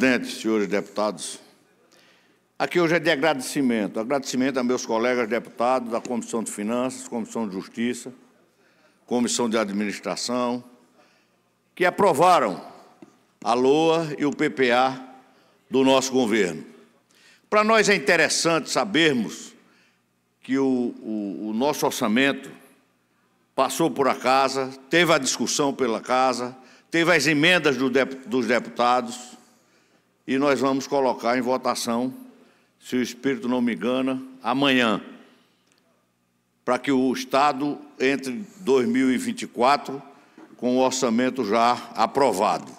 presidente, senhores deputados, aqui hoje é de agradecimento. Agradecimento a meus colegas deputados da Comissão de Finanças, Comissão de Justiça, Comissão de Administração, que aprovaram a LOA e o PPA do nosso governo. Para nós é interessante sabermos que o, o, o nosso orçamento passou por a casa, teve a discussão pela casa, teve as emendas do, dos deputados, e nós vamos colocar em votação, se o Espírito não me engana, amanhã, para que o Estado entre 2024 com o orçamento já aprovado.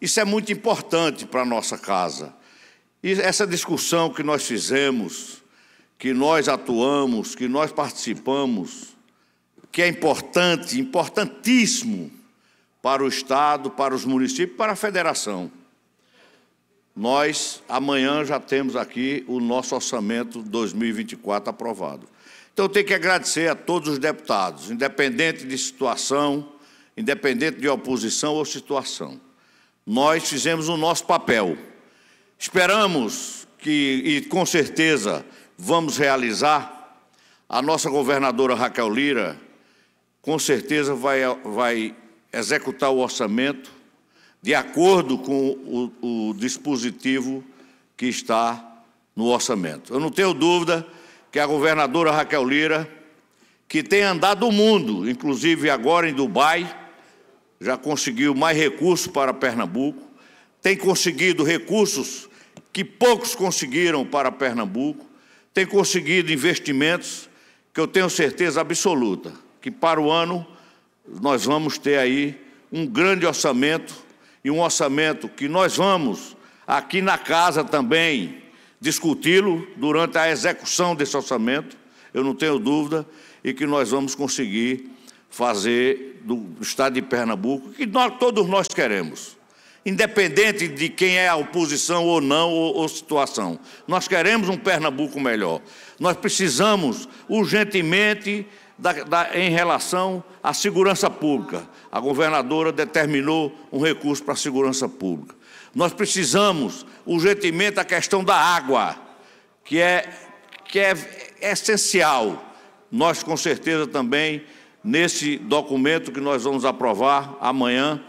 Isso é muito importante para a nossa casa. E essa discussão que nós fizemos, que nós atuamos, que nós participamos, que é importante, importantíssimo para o Estado, para os municípios, para a federação nós amanhã já temos aqui o nosso orçamento 2024 aprovado. Então, eu tenho que agradecer a todos os deputados, independente de situação, independente de oposição ou situação. Nós fizemos o nosso papel. Esperamos que, e com certeza, vamos realizar. A nossa governadora Raquel Lira, com certeza, vai, vai executar o orçamento de acordo com o, o dispositivo que está no orçamento. Eu não tenho dúvida que a governadora Raquel Lira, que tem andado o mundo, inclusive agora em Dubai, já conseguiu mais recursos para Pernambuco, tem conseguido recursos que poucos conseguiram para Pernambuco, tem conseguido investimentos que eu tenho certeza absoluta que para o ano nós vamos ter aí um grande orçamento e um orçamento que nós vamos, aqui na casa também, discuti-lo durante a execução desse orçamento, eu não tenho dúvida, e que nós vamos conseguir fazer do Estado de Pernambuco, que nós, todos nós queremos independente de quem é a oposição ou não, ou, ou, situação. Nós queremos um Pernambuco melhor. Nós precisamos urgentemente da, da, em relação à segurança pública. A governadora determinou um recurso para a segurança pública. Nós precisamos urgentemente da questão da água, que é, que é essencial. Nós, com certeza, também, nesse documento que nós vamos aprovar amanhã,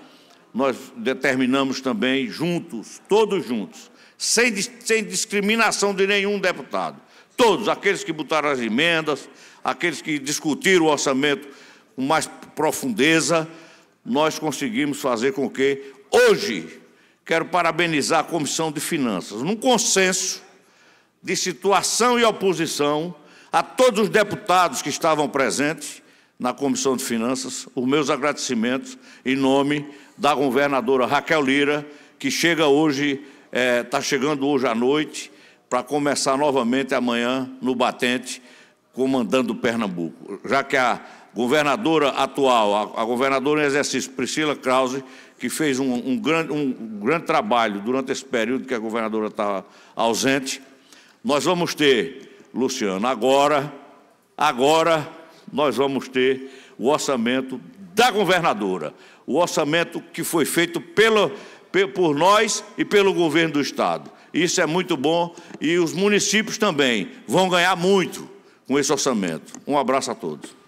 nós determinamos também juntos, todos juntos, sem, sem discriminação de nenhum deputado, todos, aqueles que botaram as emendas, aqueles que discutiram o orçamento com mais profundeza, nós conseguimos fazer com que, hoje, quero parabenizar a Comissão de Finanças, num consenso de situação e oposição a todos os deputados que estavam presentes na Comissão de Finanças, os meus agradecimentos em nome da governadora Raquel Lira, que chega hoje, está é, tá chegando hoje à noite, para começar novamente amanhã no Batente, comandando Pernambuco. Já que a governadora atual, a, a governadora em exercício, Priscila Krause, que fez um, um, grande, um grande trabalho durante esse período que a governadora estava tá ausente, nós vamos ter, Luciano, agora, agora nós vamos ter o orçamento da governadora, o orçamento que foi feito pela, por nós e pelo governo do Estado. Isso é muito bom e os municípios também vão ganhar muito com esse orçamento. Um abraço a todos.